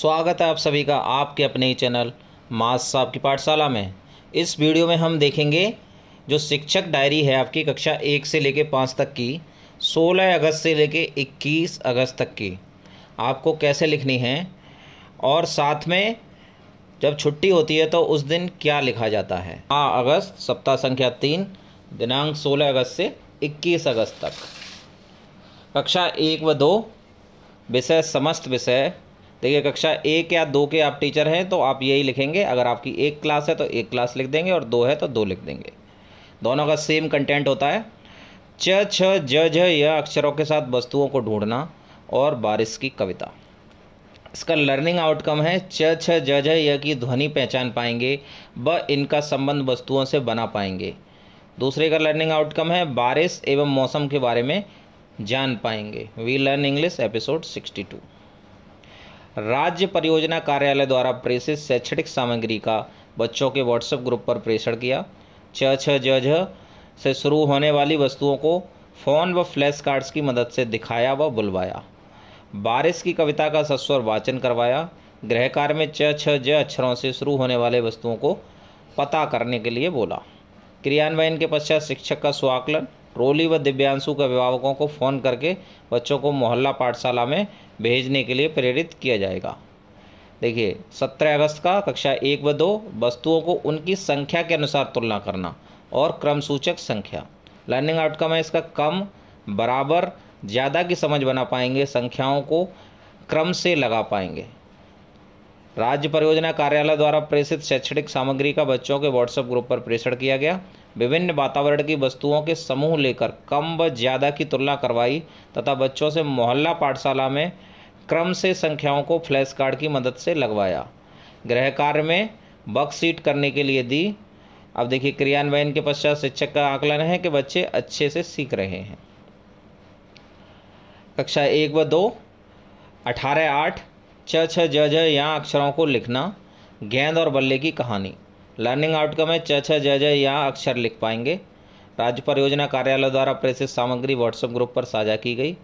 स्वागत है आप सभी का आपके अपने ही चैनल मास साहब की पाठशाला में इस वीडियो में हम देखेंगे जो शिक्षक डायरी है आपकी कक्षा एक से लेके पाँच तक की सोलह अगस्त से लेके इक्कीस अगस्त तक की आपको कैसे लिखनी है और साथ में जब छुट्टी होती है तो उस दिन क्या लिखा जाता है हाँ अगस्त सप्ताह संख्या तीन दिनांक सोलह अगस्त से इक्कीस अगस्त तक कक्षा एक व दो विषय समस्त विषय देखिए कक्षा एक या दो के आप टीचर हैं तो आप यही लिखेंगे अगर आपकी एक क्लास है तो एक क्लास लिख देंगे और दो है तो दो लिख देंगे दोनों का सेम कंटेंट होता है च छ ज झ यह अक्षरों के साथ वस्तुओं को ढूंढना और बारिश की कविता इसका लर्निंग आउटकम है च छ ज झ यह की ध्वनि पहचान पाएंगे व इनका संबंध वस्तुओं से बना पाएंगे दूसरे का लर्निंग आउटकम है बारिश एवं मौसम के बारे में जान पाएंगे we learn English episode sixty two राज्य परियोजना कार्यालय द्वारा प्रेषित शैक्षणिक सामग्री का बच्चों के व्हाट्सएप ग्रुप पर प्रेषण किया छ छ ज से शुरू होने वाली वस्तुओं को फ़ोन व फ्लैश कार्ड्स की मदद से दिखाया व बुलवाया बारिश की कविता का सस्वर वाचन करवाया कार्य में च छ ज अक्षरों से शुरू होने वाले वस्तुओं को पता करने के लिए बोला क्रियान्वयन के पश्चात शिक्षक का स्वाकलन रोली व दिव्यांशु के अभिभावकों को फ़ोन करके बच्चों को मोहल्ला पाठशाला में भेजने के लिए प्रेरित किया जाएगा देखिए सत्रह अगस्त का कक्षा एक व दो वस्तुओं को उनकी संख्या के अनुसार तुलना करना और क्रम सूचक संख्या लर्निंग आउटकम है इसका कम बराबर ज़्यादा की समझ बना पाएंगे संख्याओं को क्रम से लगा पाएंगे राज्य परियोजना कार्यालय द्वारा प्रेषित शैक्षणिक सामग्री का बच्चों के व्हाट्सएप ग्रुप पर प्रेषण किया गया विभिन्न वातावरण की वस्तुओं के समूह लेकर कम व ज़्यादा की तुलना करवाई तथा बच्चों से मोहल्ला पाठशाला में क्रम से संख्याओं को फ्लैश कार्ड की मदद से लगवाया गृह कार्य में बक्सीट करने के लिए दी अब देखिए क्रियान्वयन के पश्चात शिक्षक का आकलन है कि बच्चे अच्छे से सीख रहे हैं कक्षा एक व दो अठारह आठ छ छ ज यहाँ अक्षरों को लिखना गेंद और बल्ले की कहानी लर्निंग आउटकम है छः छ जय जय यहाँ अक्षर लिख पाएंगे राज्य परियोजना कार्यालय द्वारा प्रेषित सामग्री व्हाट्सएप ग्रुप पर साझा की गई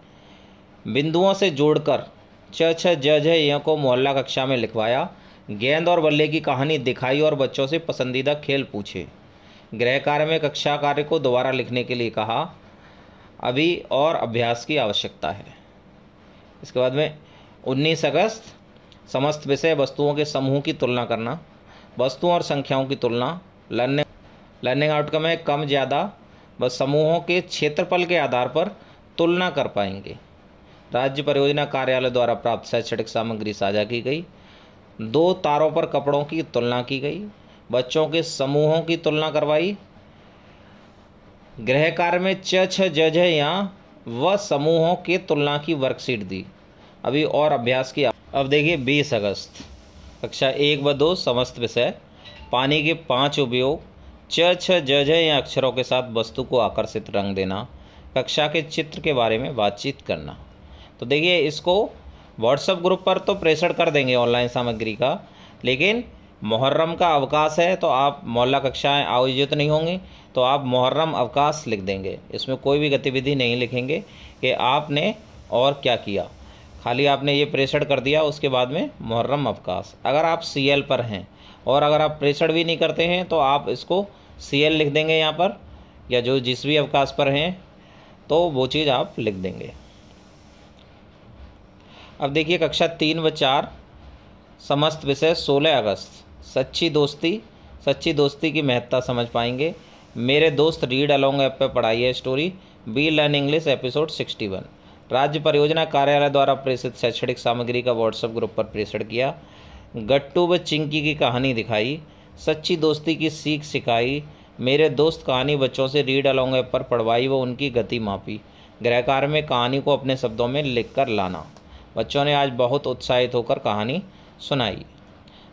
बिंदुओं से जोड़कर छ छ जय जय यहाँ को मोहल्ला कक्षा में लिखवाया गेंद और बल्ले की कहानी दिखाई और बच्चों से पसंदीदा खेल पूछे गृह कार्य में कक्षा कार्य को दोबारा लिखने के लिए कहा अभी और अभ्यास की आवश्यकता है इसके बाद में 19 अगस्त समस्त विषय वस्तुओं के समूह की तुलना करना वस्तुओं और संख्याओं की तुलना लर्निंग लर्निंग आउटकम है कम ज़्यादा व समूहों के क्षेत्रफल के आधार पर तुलना कर पाएंगे राज्य परियोजना कार्यालय द्वारा प्राप्त शैक्षणिक सामग्री साझा की गई दो तारों पर कपड़ों की तुलना की गई बच्चों के समूहों की तुलना करवाई गृह कार्य में च छ जज है यहाँ व समूहों के तुलना की वर्कशीट दी अभी और अभ्यास की अब देखिए बीस अगस्त कक्षा एक व दो समस्त विषय पानी के पाँच उपयोग च छ ज झ या अक्षरों के साथ वस्तु को आकर्षित रंग देना कक्षा के चित्र के बारे में बातचीत करना तो देखिए इसको व्हाट्सएप ग्रुप पर तो प्रेषण कर देंगे ऑनलाइन सामग्री का लेकिन मुहर्रम का अवकाश है तो आप मोहल्ला कक्षाएं आयोजित नहीं होंगी तो आप मुहर्रम अवकाश लिख देंगे इसमें कोई भी गतिविधि नहीं लिखेंगे कि आपने और क्या किया खाली आपने ये प्रेशर कर दिया उसके बाद में मुहर्रम अवकाश अगर आप सी एल पर हैं और अगर आप प्रेशर भी नहीं करते हैं तो आप इसको सी एल लिख देंगे यहाँ पर या जो जिस भी अवकाश पर हैं तो वो चीज़ आप लिख देंगे अब देखिए कक्षा तीन व चार समस्त विषय सोलह अगस्त सच्ची दोस्ती सच्ची दोस्ती की महत्ता समझ पाएंगे मेरे दोस्त रीड अलोंग ऐप पर पढ़ाई है story be learn English episode sixty one राज्य परियोजना कार्यालय द्वारा प्रेषित शैक्षणिक सामग्री का व्हाट्सएप ग्रुप पर प्रेषण किया गट्टू व चिंकी की कहानी दिखाई सच्ची दोस्ती की सीख सिखाई मेरे दोस्त कहानी बच्चों से रीड अलोंग ऐप पर पढ़वाई व उनकी गति मापी गृहकार में कहानी को अपने शब्दों में लिख कर लाना बच्चों ने आज बहुत उत्साहित होकर कहानी सुनाई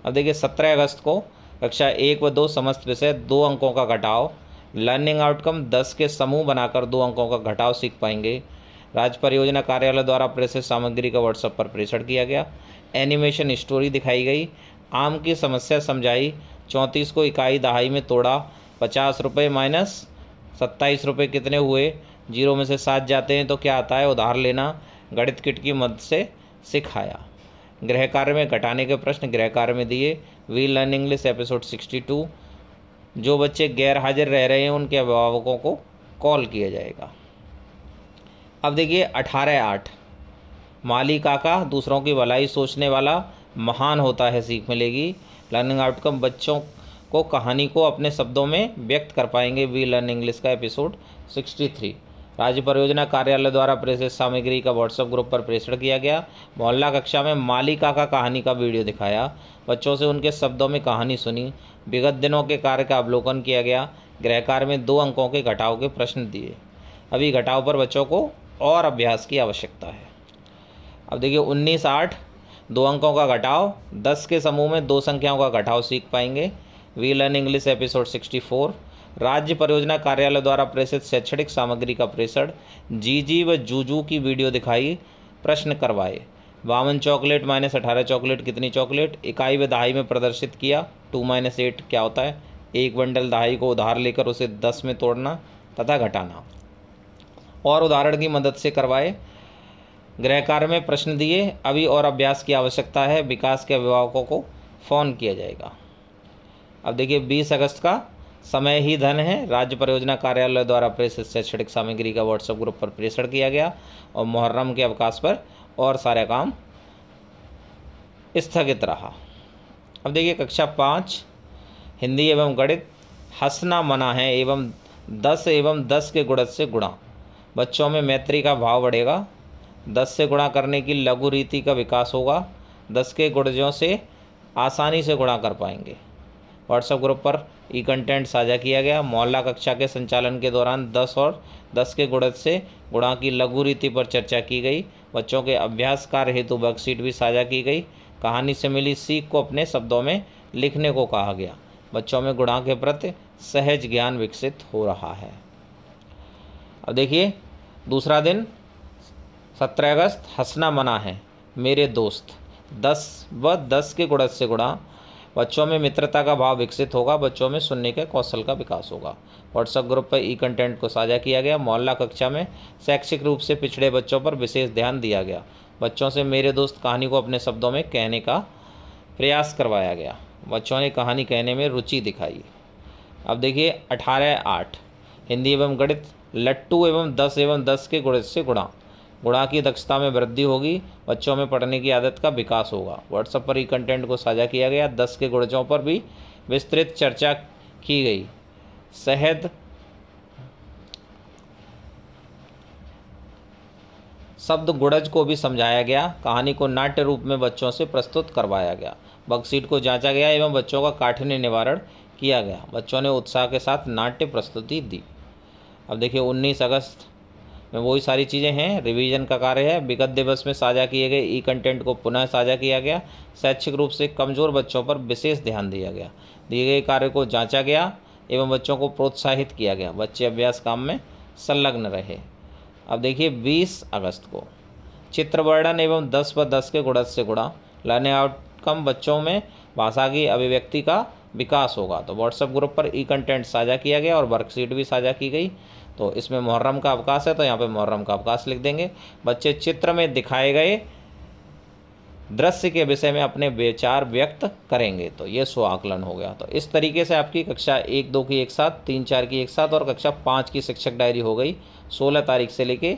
अब देखिए सत्रह अगस्त को कक्षा एक व दो समस्त विषय दो अंकों का घटाव लर्निंग आउटकम दस के समूह बनाकर दो अंकों का घटाव सीख पाएंगे राज्य परियोजना कार्यालय द्वारा प्रेषित सामग्री का व्हाट्सएप पर प्रेषण किया गया एनिमेशन स्टोरी दिखाई गई आम की समस्या समझाई चौंतीस को इकाई दहाई में तोड़ा पचास रुपये माइनस सत्ताईस रुपये कितने हुए जीरो में से सात जाते हैं तो क्या आता है उधार लेना गणित किट की मदद से सिखाया गृह कार्य में घटाने के प्रश्न गृह कार्य में दिए we learn English episode sixty two जो बच्चे गैर हाजिर रह रहे हैं उनके अभिभावकों को कॉल किया जाएगा अब देखिए अठारह आठ माली काका दूसरों की भलाई सोचने वाला महान होता है सीख मिलेगी लर्निंग आउटकम बच्चों को कहानी को अपने शब्दों में व्यक्त कर पाएंगे वी लर्न इंग्लिश का एपिसोड 63 राज्य परियोजना कार्यालय द्वारा प्रेषित सामग्री का व्हाट्सएप ग्रुप पर प्रेषण किया गया मोहल्ला कक्षा में मालिका का कहानी का वीडियो दिखाया बच्चों से उनके शब्दों में कहानी सुनी विगत दिनों के कार्य का अवलोकन किया गया गृहकार में दो अंकों के घटाव के प्रश्न दिए अभी घटाव पर बच्चों को और अभ्यास की आवश्यकता है अब देखिए उन्नीस आठ दो अंकों का घटाव दस के समूह में दो संख्याओं का घटाव सीख पाएंगे we learn English episode sixty four राज्य परियोजना कार्यालय द्वारा प्रेषित शैक्षणिक सामग्री का प्रेषण जीजी व जूजू की वीडियो दिखाई प्रश्न करवाए बावन चॉकलेट माइनस अठारह चॉकलेट कितनी चॉकलेट इकाई व दहाई में प्रदर्शित किया टू माइनस एट क्या होता है एक बंडल दहाई को उधार लेकर उसे दस में तोड़ना तथा घटाना और उदाहरण की मदद से करवाए गृह कार्य में प्रश्न दिए अभी और अभ्यास की आवश्यकता है विकास के अभिभावकों को फ़ोन किया जाएगा अब देखिए 20 अगस्त का समय ही धन है राज्य परियोजना कार्यालय द्वारा प्रेस शैक्षणिक सामग्री का व्हाट्सएप ग्रुप पर प्रेषण किया गया और मुहर्रम के अवकाश पर और सारे काम स्थगित रहा अब देखिए कक्षा पाँच हिंदी एवं गणित हंसना मना है एवं दस एवं दस के गुणत से गुणा बच्चों में मैत्री का भाव बढ़ेगा दस से गुणा करने की लघु रीति का विकास होगा दस के गुणजों से आसानी से गुणा कर पाएंगे व्हाट्सएप ग्रुप पर ई कंटेंट साझा किया गया मोहल्ला कक्षा के संचालन के दौरान दस और दस के गुणज से गुणा की लघु रीति पर चर्चा की गई बच्चों के अभ्यास कार्य हेतु वर्कशीट भी साझा की गई कहानी से मिली सीख को अपने शब्दों में लिखने को कहा गया बच्चों में गुणा के प्रति सहज ज्ञान विकसित हो रहा है अब देखिए दूसरा दिन सत्रह अगस्त हंसना मना है मेरे दोस्त दस व दस के गुणस से गुणा बच्चों में मित्रता का भाव विकसित होगा बच्चों में सुनने के कौशल का विकास होगा व्हाट्सएप ग्रुप पर ई कंटेंट को साझा किया गया मोहल्ला कक्षा में शैक्षिक रूप से पिछड़े बच्चों पर विशेष ध्यान दिया गया बच्चों से मेरे दोस्त कहानी को अपने शब्दों में कहने का प्रयास करवाया गया बच्चों ने कहानी कहने में रुचि दिखाई अब देखिए अठारह आठ हिंदी एवं गणित लट्टू एवं दस एवं दस के गुण से गुणा गुणा की दक्षता में वृद्धि होगी बच्चों में पढ़ने की आदत का विकास होगा व्हाट्सएप पर ही कंटेंट को साझा किया गया दस के गुणजों पर भी विस्तृत चर्चा की गई शहद शब्द गुड़ज को भी समझाया गया कहानी को नाट्य रूप में बच्चों से प्रस्तुत करवाया गया बक्सीट को जांचा गया एवं बच्चों का काठिन्य निवारण किया गया बच्चों ने उत्साह के साथ नाट्य प्रस्तुति दी अब देखिए उन्नीस अगस्त में वही सारी चीज़ें हैं रिवीजन का कार्य है विगत दिवस में साझा किए गए ई कंटेंट को पुनः साझा किया गया शैक्षिक रूप से कमज़ोर बच्चों पर विशेष ध्यान दिया गया दिए गए कार्य को जांचा गया एवं बच्चों को प्रोत्साहित किया गया बच्चे अभ्यास काम में संलग्न रहे अब देखिए बीस अगस्त को चित्र वर्णन एवं दस व दस के गुड़ से गुणा लर्निंग आउटकम बच्चों में भाषा की अभिव्यक्ति का विकास होगा तो व्हाट्सएप ग्रुप पर ई कंटेंट साझा किया गया और वर्कशीट भी साझा की गई तो इसमें मुहर्रम का अवकाश है तो यहाँ पे मुहर्रम का अवकाश लिख देंगे बच्चे चित्र में दिखाए गए दृश्य के विषय में अपने विचार व्यक्त करेंगे तो ये आकलन हो गया तो इस तरीके से आपकी कक्षा एक दो की एक साथ तीन चार की एक साथ और कक्षा पाँच की शिक्षक डायरी हो गई सोलह तारीख से लेके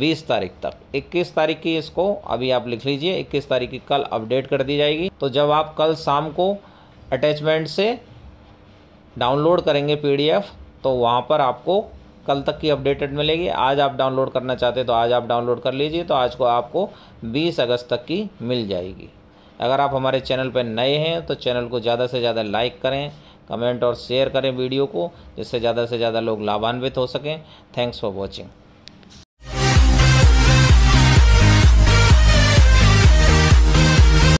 बीस तारीख तक इक्कीस तारीख की इसको अभी आप लिख लीजिए इक्कीस तारीख की कल अपडेट कर दी जाएगी तो जब आप कल शाम को अटैचमेंट से डाउनलोड करेंगे पीडीएफ तो वहाँ पर आपको कल तक की अपडेटेड मिलेगी आज आप डाउनलोड करना चाहते तो आज आप डाउनलोड कर लीजिए तो आज को आपको 20 अगस्त तक की मिल जाएगी अगर आप हमारे चैनल पर नए हैं तो चैनल को ज़्यादा से ज़्यादा लाइक करें कमेंट और शेयर करें वीडियो को जिससे ज़्यादा से ज़्यादा लोग लाभान्वित हो सकें थैंक्स फॉर वॉचिंग